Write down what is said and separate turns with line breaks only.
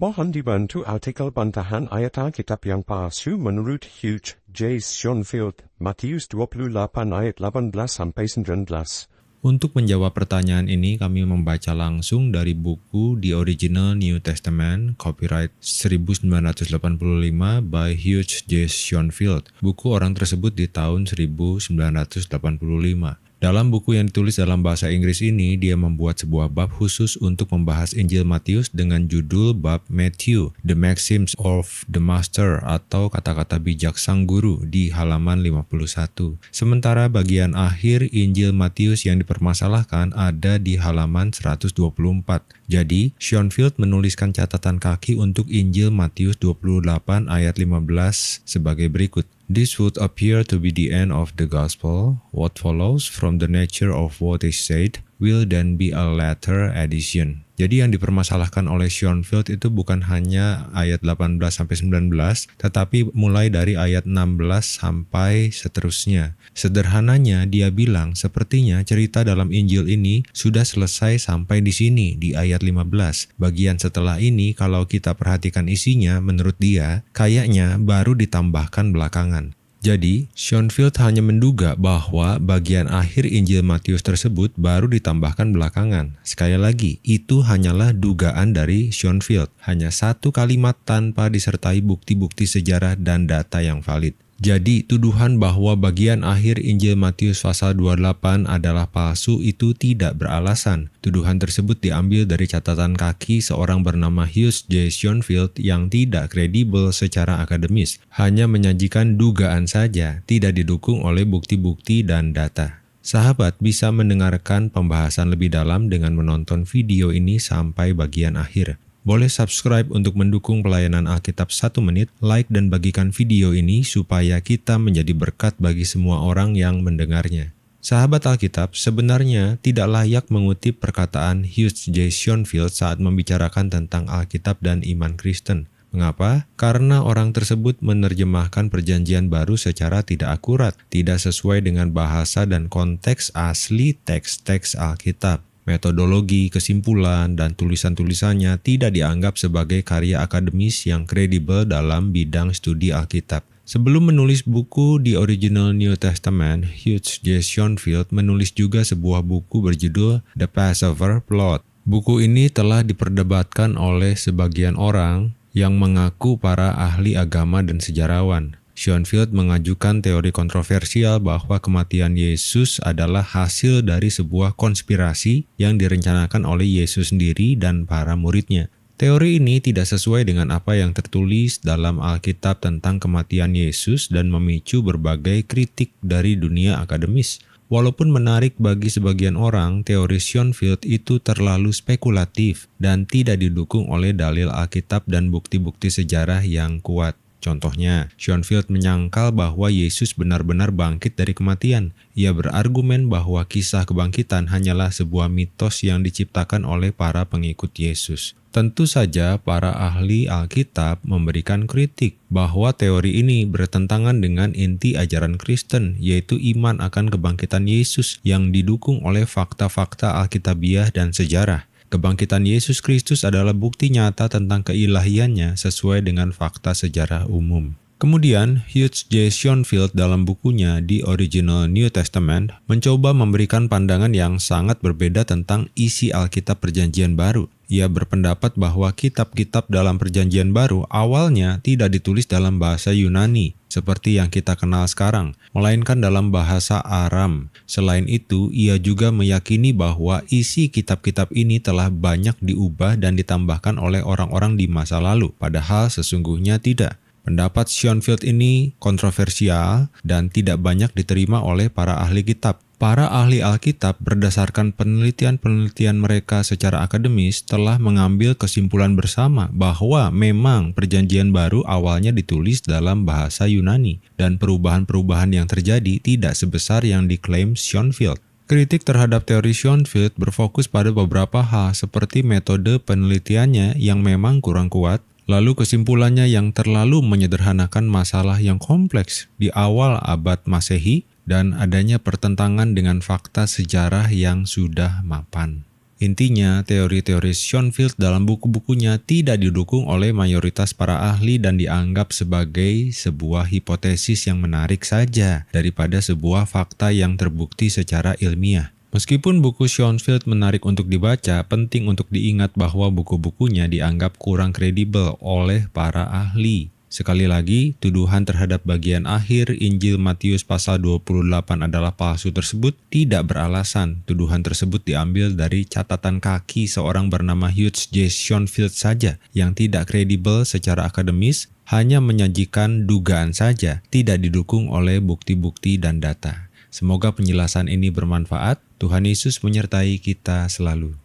Mohon dibantu artikel bantahan ayat Alkitab yang palsu menurut Hugh J. Schoenfield, Matius 28 ayat 18 sampai 19. Untuk menjawab pertanyaan ini, kami membaca langsung dari buku The Original New Testament, copyright 1985 by Hugh J. Schoenfield. Buku orang tersebut di tahun 1985. Dalam buku yang ditulis dalam bahasa Inggris ini, dia membuat sebuah bab khusus untuk membahas Injil Matius dengan judul bab Matthew, The Maxims of the Master atau kata-kata bijak sang guru di halaman 51. Sementara bagian akhir Injil Matius yang dipermasalahkan ada di halaman 124. Jadi, Schoenfield menuliskan catatan kaki untuk Injil Matius 28 ayat 15 sebagai berikut. This would appear to be the end of the Gospel. What follows from the nature of what is said will then be a later addition. Jadi yang dipermasalahkan oleh Field itu bukan hanya ayat 18 sampai 19, tetapi mulai dari ayat 16 sampai seterusnya. Sederhananya dia bilang sepertinya cerita dalam Injil ini sudah selesai sampai di sini di ayat 15. Bagian setelah ini kalau kita perhatikan isinya menurut dia kayaknya baru ditambahkan belakangan. Jadi, Schoenfield hanya menduga bahwa bagian akhir Injil Matius tersebut baru ditambahkan belakangan. Sekali lagi, itu hanyalah dugaan dari Schoenfield. Hanya satu kalimat tanpa disertai bukti-bukti sejarah dan data yang valid. Jadi tuduhan bahwa bagian akhir Injil Matius pasal 28 adalah palsu itu tidak beralasan. Tuduhan tersebut diambil dari catatan kaki seorang bernama Hughes J. Schoenfield yang tidak kredibel secara akademis, hanya menyajikan dugaan saja, tidak didukung oleh bukti-bukti dan data. Sahabat bisa mendengarkan pembahasan lebih dalam dengan menonton video ini sampai bagian akhir. Boleh subscribe untuk mendukung pelayanan Alkitab 1 menit, like dan bagikan video ini supaya kita menjadi berkat bagi semua orang yang mendengarnya. Sahabat Alkitab sebenarnya tidak layak mengutip perkataan Hughes J. Schoenfield saat membicarakan tentang Alkitab dan iman Kristen. Mengapa? Karena orang tersebut menerjemahkan perjanjian baru secara tidak akurat, tidak sesuai dengan bahasa dan konteks asli teks-teks Alkitab metodologi, kesimpulan, dan tulisan-tulisannya tidak dianggap sebagai karya akademis yang kredibel dalam bidang studi Alkitab. Sebelum menulis buku di Original New Testament, Hughes J. Schoenfield menulis juga sebuah buku berjudul The Passover Plot. Buku ini telah diperdebatkan oleh sebagian orang yang mengaku para ahli agama dan sejarawan. Schoenfield mengajukan teori kontroversial bahwa kematian Yesus adalah hasil dari sebuah konspirasi yang direncanakan oleh Yesus sendiri dan para muridnya. Teori ini tidak sesuai dengan apa yang tertulis dalam Alkitab tentang kematian Yesus dan memicu berbagai kritik dari dunia akademis. Walaupun menarik bagi sebagian orang, teori Schoenfield itu terlalu spekulatif dan tidak didukung oleh dalil Alkitab dan bukti-bukti sejarah yang kuat. Contohnya, Schoenfield menyangkal bahwa Yesus benar-benar bangkit dari kematian. Ia berargumen bahwa kisah kebangkitan hanyalah sebuah mitos yang diciptakan oleh para pengikut Yesus. Tentu saja para ahli Alkitab memberikan kritik bahwa teori ini bertentangan dengan inti ajaran Kristen yaitu iman akan kebangkitan Yesus yang didukung oleh fakta-fakta Alkitabiah dan sejarah. Kebangkitan Yesus Kristus adalah bukti nyata tentang keilahiannya sesuai dengan fakta sejarah umum. Kemudian, Hughes J. Schoenfield dalam bukunya The Original New Testament mencoba memberikan pandangan yang sangat berbeda tentang isi Alkitab Perjanjian Baru ia berpendapat bahwa kitab-kitab dalam Perjanjian Baru awalnya tidak ditulis dalam bahasa Yunani seperti yang kita kenal sekarang, melainkan dalam bahasa Aram. Selain itu, ia juga meyakini bahwa isi kitab-kitab ini telah banyak diubah dan ditambahkan oleh orang-orang di masa lalu, padahal sesungguhnya tidak. Pendapat Schoenfield ini kontroversial dan tidak banyak diterima oleh para ahli kitab. Para ahli Alkitab berdasarkan penelitian-penelitian mereka secara akademis telah mengambil kesimpulan bersama bahwa memang perjanjian baru awalnya ditulis dalam bahasa Yunani dan perubahan-perubahan yang terjadi tidak sebesar yang diklaim Schoenfield. Kritik terhadap teori Schoenfield berfokus pada beberapa hal seperti metode penelitiannya yang memang kurang kuat, Lalu kesimpulannya yang terlalu menyederhanakan masalah yang kompleks di awal abad Masehi dan adanya pertentangan dengan fakta sejarah yang sudah mapan. Intinya, teori-teori Schoenfield dalam buku-bukunya tidak didukung oleh mayoritas para ahli dan dianggap sebagai sebuah hipotesis yang menarik saja daripada sebuah fakta yang terbukti secara ilmiah. Meskipun buku Schoenfeld menarik untuk dibaca, penting untuk diingat bahwa buku-bukunya dianggap kurang kredibel oleh para ahli. Sekali lagi, tuduhan terhadap bagian akhir Injil Matius pasal 28 adalah palsu tersebut tidak beralasan. Tuduhan tersebut diambil dari catatan kaki seorang bernama Hughes J. Schoenfeld saja yang tidak kredibel secara akademis, hanya menyajikan dugaan saja, tidak didukung oleh bukti-bukti dan data. Semoga penjelasan ini bermanfaat. Tuhan Yesus menyertai kita selalu.